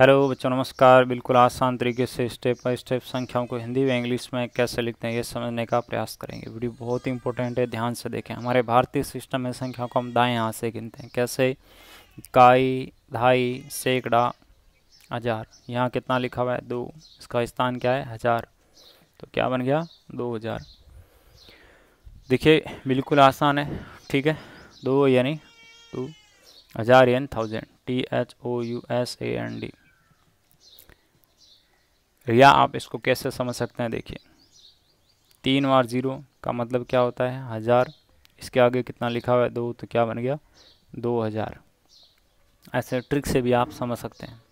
hello बच्चों नमस्कार बिल्कुल आसान तरीके से स्टेप बाय स्टेप संख्याओं को हिंदी व इंग्लिश में कैसे लिखते हैं ये समझने का प्रयास करेंगे वीडियो बहुत ही इंपॉर्टेंट है ध्यान से देखें हमारे भारतीय सिस्टम में संख्याओं को हम दाएं हाथ से गिनते हैं कैसे इकाई ढाई सैकड़ा हज़ार यहाँ कितना लिखा हुआ है दो इसका स्थान क्या है हज़ार तो क्या बन गया दो हज़ार देखिए बिल्कुल आसान है ठीक है दो यानी टू हज़ार यानी thousand T H O U S A N D या आप इसको कैसे समझ सकते हैं देखिए तीन बार ज़ीरो का मतलब क्या होता है हज़ार इसके आगे कितना लिखा हुआ है दो तो क्या बन गया दो हज़ार ऐसे ट्रिक से भी आप समझ सकते हैं